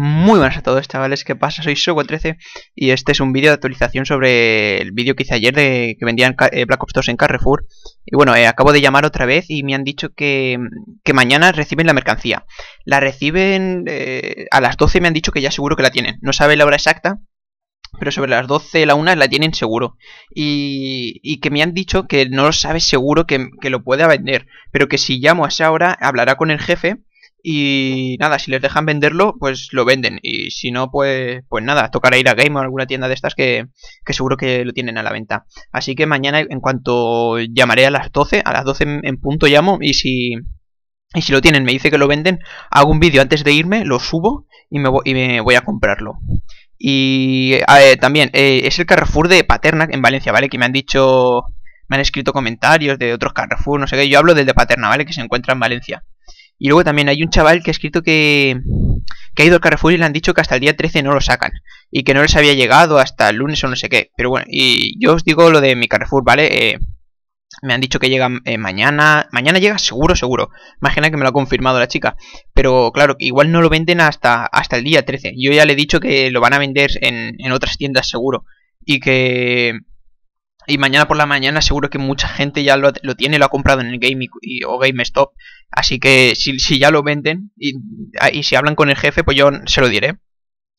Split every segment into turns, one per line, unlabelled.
Muy buenas a todos chavales, ¿qué pasa? Soy Sogo13 y este es un vídeo de actualización sobre el vídeo que hice ayer de que vendían eh, Black Ops 2 en Carrefour. Y bueno, eh, acabo de llamar otra vez y me han dicho que, que mañana reciben la mercancía. La reciben eh, a las 12 me han dicho que ya seguro que la tienen. No sabe la hora exacta, pero sobre las 12, la 1 la tienen seguro. Y, y, que me han dicho que no lo sabe seguro que, que, lo pueda vender, pero que si llamo a esa hora hablará con el jefe y nada, si les dejan venderlo, pues lo venden. Y si no, pues, pues nada, tocará ir a Game o alguna tienda de estas que, seguro que lo tienen a la venta. Así que mañana, en cuanto llamaré a las 12, a las 12 en, punto llamo. Y si, y si lo tienen, me dice que lo venden, hago un vídeo antes de irme, lo subo y me, voy, y me voy a comprarlo. Y también eh, es el Carrefour de Paterna en Valencia, ¿vale? Que me han dicho, me han escrito comentarios de otros Carrefour, no sé qué. Yo hablo del de Paterna, ¿vale? Que se encuentra en Valencia. Y luego también hay un chaval que ha escrito que, que ha ido al Carrefour y le han dicho que hasta el día 13 no lo sacan. Y que no les había llegado hasta el lunes o no sé qué. Pero bueno, y yo os digo lo de mi Carrefour, ¿vale? Eh, me han dicho que llega eh, mañana. Mañana llega seguro, seguro. Imagina que me lo ha confirmado la chica. Pero claro, igual no lo venden hasta, hasta el día 13. Yo ya le he dicho que lo van a vender en, otras tiendas seguro. Y que... Y mañana por la mañana seguro que mucha gente ya lo, tiene, lo ha comprado en el Game y, o GameStop. Así que si, ya lo venden y, si hablan con el jefe, pues yo se lo diré.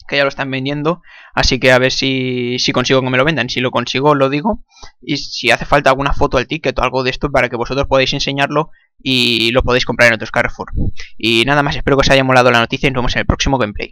Que ya lo están vendiendo. Así que a ver si, consigo que me lo vendan. Si lo consigo, lo digo. Y si hace falta alguna foto al ticket o algo de esto para que vosotros podáis enseñarlo y lo podéis comprar en otros Carrefour. Y nada más, espero que os haya molado la noticia y nos vemos en el próximo gameplay.